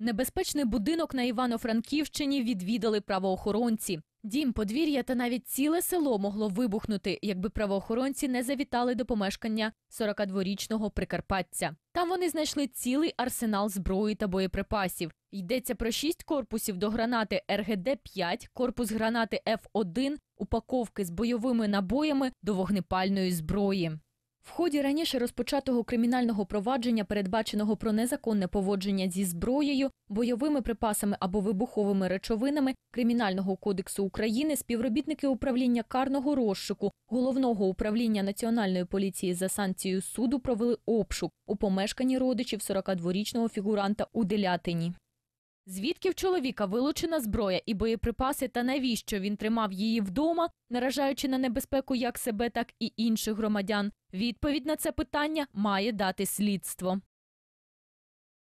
Небезпечний будинок на Івано-Франківщині відвідали правоохоронці. Дім, подвір'я та навіть ціле село могло вибухнути, якби правоохоронці не завітали до помешкання 42-річного прикарпатця. Там вони знайшли цілий арсенал зброї та боєприпасів. Йдеться про шість корпусів до гранати РГД-5, корпус гранати Ф 1 упаковки з бойовими набоями до вогнепальної зброї. В ході раніше розпочатого кримінального провадження, передбаченого про незаконне поводження зі зброєю, бойовими припасами або вибуховими речовинами Кримінального кодексу України, співробітники управління карного розшуку головного управління національної поліції за санкцією суду провели обшук у помешканні родичів 42-річного фігуранта у Делятині. Звідки в чоловіка вилучена зброя і боєприпаси, та навіщо він тримав її вдома, наражаючи на небезпеку як себе, так і інших громадян? Відповідь на це питання має дати слідство.